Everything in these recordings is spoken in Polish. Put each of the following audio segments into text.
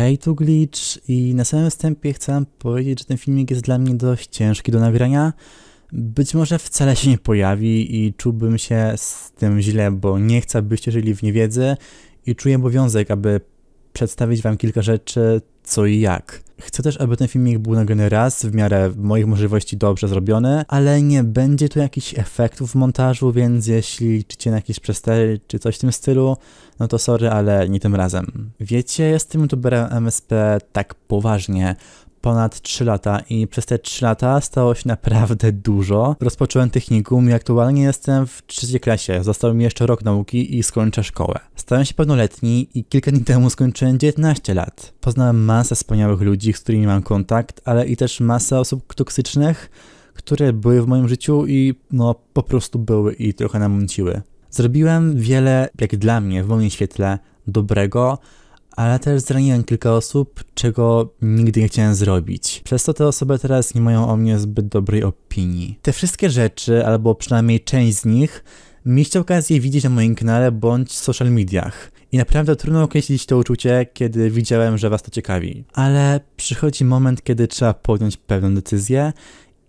Hej, tu Glitch i na samym wstępie chcę powiedzieć, że ten filmik jest dla mnie dość ciężki do nagrania. Być może wcale się nie pojawi i czułbym się z tym źle, bo nie chcę, byście żyli w niewiedzy i czuję obowiązek, aby przedstawić wam kilka rzeczy, co i jak. Chcę też, aby ten filmik był nagrany raz, w miarę moich możliwości dobrze zrobiony, ale nie będzie tu jakichś efektów w montażu, więc jeśli liczycie na jakieś przestery czy coś w tym stylu, no to sorry, ale nie tym razem. Wiecie, jestem youtuberem MSP tak poważnie, ponad 3 lata i przez te 3 lata stało się naprawdę dużo. Rozpocząłem technikum i aktualnie jestem w trzeciej klasie. Został mi jeszcze rok nauki i skończę szkołę. Stałem się pełnoletni i kilka dni temu skończyłem 19 lat. Poznałem masę wspaniałych ludzi, z którymi mam kontakt, ale i też masę osób toksycznych, które były w moim życiu i no po prostu były i trochę namąciły. Zrobiłem wiele, jak dla mnie, w moim świetle dobrego, ale też zraniłem kilka osób, czego nigdy nie chciałem zrobić. Przez to te osoby teraz nie mają o mnie zbyt dobrej opinii. Te wszystkie rzeczy, albo przynajmniej część z nich, mieliście okazję widzieć na moim kanale bądź social mediach. I naprawdę trudno określić to uczucie, kiedy widziałem, że was to ciekawi. Ale przychodzi moment, kiedy trzeba podjąć pewną decyzję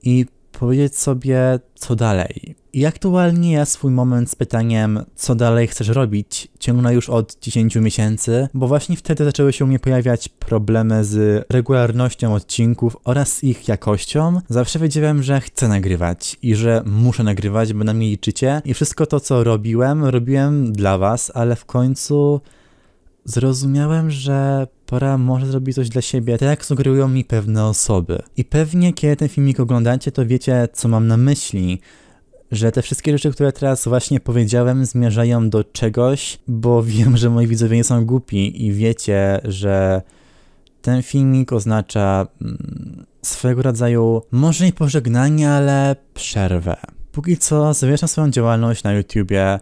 i powiedzieć sobie, co dalej. I aktualnie ja swój moment z pytaniem, co dalej chcesz robić, ciągnę już od 10 miesięcy, bo właśnie wtedy zaczęły się u mnie pojawiać problemy z regularnością odcinków oraz ich jakością. Zawsze wiedziałem, że chcę nagrywać i że muszę nagrywać, bo na mnie liczycie. I wszystko to, co robiłem, robiłem dla was, ale w końcu zrozumiałem, że pora może zrobić coś dla siebie, tak jak sugerują mi pewne osoby. I pewnie kiedy ten filmik oglądacie, to wiecie, co mam na myśli, że te wszystkie rzeczy, które teraz właśnie powiedziałem, zmierzają do czegoś, bo wiem, że moi widzowie nie są głupi i wiecie, że ten filmik oznacza mm, swego rodzaju może nie pożegnanie, ale przerwę. Póki co zawieszam swoją działalność na YouTubie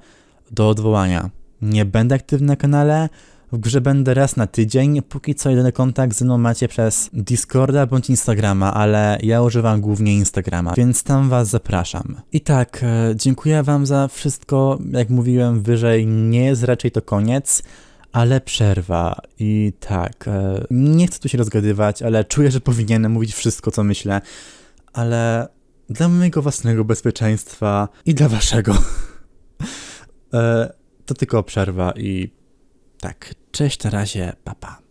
do odwołania. Nie będę aktywny na kanale, w grze będę raz na tydzień, póki co jedyny kontakt ze mną macie przez Discorda bądź Instagrama, ale ja używam głównie Instagrama, więc tam was zapraszam. I tak, e, dziękuję wam za wszystko, jak mówiłem wyżej, nie jest raczej to koniec, ale przerwa. I tak, e, nie chcę tu się rozgadywać, ale czuję, że powinienem mówić wszystko, co myślę, ale dla mojego własnego bezpieczeństwa i dla waszego. E, to tylko przerwa i tak, cześć, na razie, papa. Pa.